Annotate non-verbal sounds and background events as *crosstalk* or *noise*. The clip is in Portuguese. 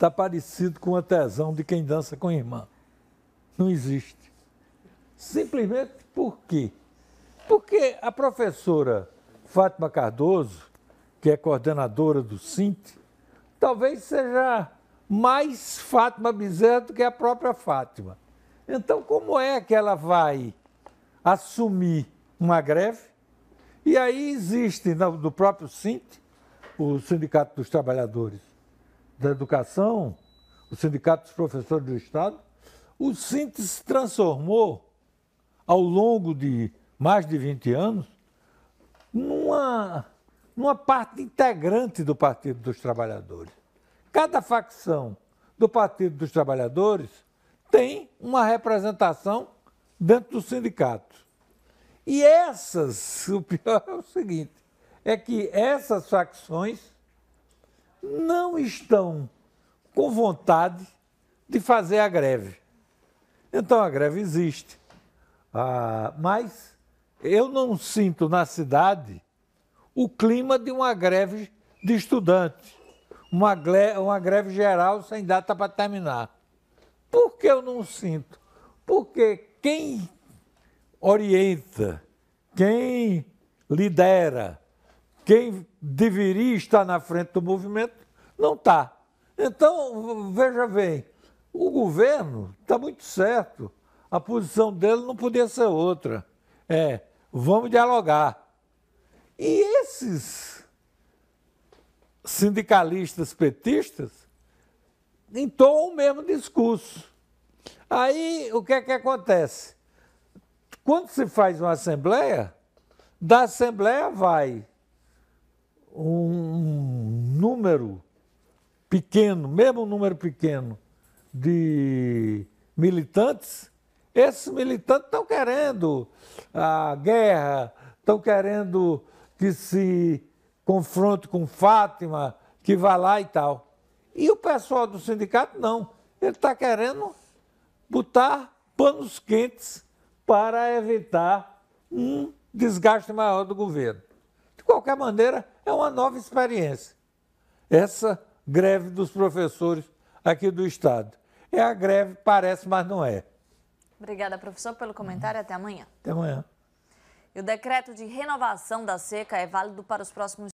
está parecido com a tesão de quem dança com irmã. Não existe. Simplesmente por quê? Porque a professora Fátima Cardoso, que é coordenadora do SINT, talvez seja mais Fátima Bezerra do que a própria Fátima. Então, como é que ela vai assumir uma greve? E aí existe no, do próprio SINT, o Sindicato dos Trabalhadores da educação, o Sindicato dos Professores do Estado, o SINTES se transformou ao longo de mais de 20 anos numa, numa parte integrante do Partido dos Trabalhadores. Cada facção do Partido dos Trabalhadores tem uma representação dentro do sindicato. E essas, *laughs* o pior é o seguinte, é que essas facções não estão com vontade de fazer a greve. Então a greve existe. Ah, mas eu não sinto na cidade o clima de uma greve de estudantes, uma, uma greve geral sem data para terminar. Por que eu não sinto? Porque quem orienta, quem lidera quem deveria estar na frente do movimento não está. Então, veja bem, o governo está muito certo. A posição dele não podia ser outra. É, vamos dialogar. E esses sindicalistas petistas entoam o mesmo discurso. Aí o que é que acontece? Quando se faz uma assembleia, da assembleia vai um número pequeno, mesmo um número pequeno, de militantes, esses militantes estão querendo a guerra, estão querendo que se confronte com Fátima, que vá lá e tal. E o pessoal do sindicato não. Ele está querendo botar panos quentes para evitar um desgaste maior do governo qualquer maneira, é uma nova experiência. Essa greve dos professores aqui do Estado. É a greve, parece, mas não é. Obrigada, professor, pelo comentário. Até amanhã. Até amanhã. E o decreto de renovação da seca é válido para os próximos